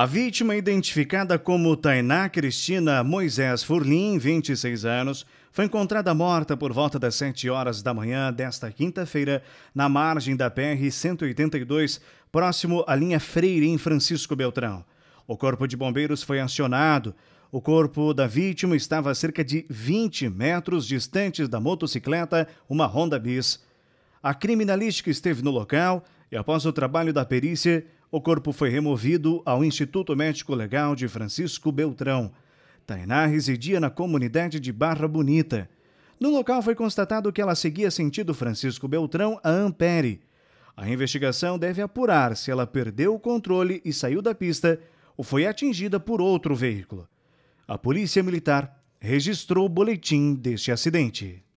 A vítima, identificada como Tainá Cristina Moisés Furlim, 26 anos, foi encontrada morta por volta das 7 horas da manhã desta quinta-feira, na margem da PR-182, próximo à linha Freire, em Francisco Beltrão. O corpo de bombeiros foi acionado. O corpo da vítima estava a cerca de 20 metros distantes da motocicleta, uma Honda Bis. A criminalística esteve no local e, após o trabalho da perícia, o corpo foi removido ao Instituto Médico Legal de Francisco Beltrão. Tainá residia na comunidade de Barra Bonita. No local foi constatado que ela seguia sentido Francisco Beltrão a Ampere. A investigação deve apurar se ela perdeu o controle e saiu da pista ou foi atingida por outro veículo. A Polícia Militar registrou o boletim deste acidente.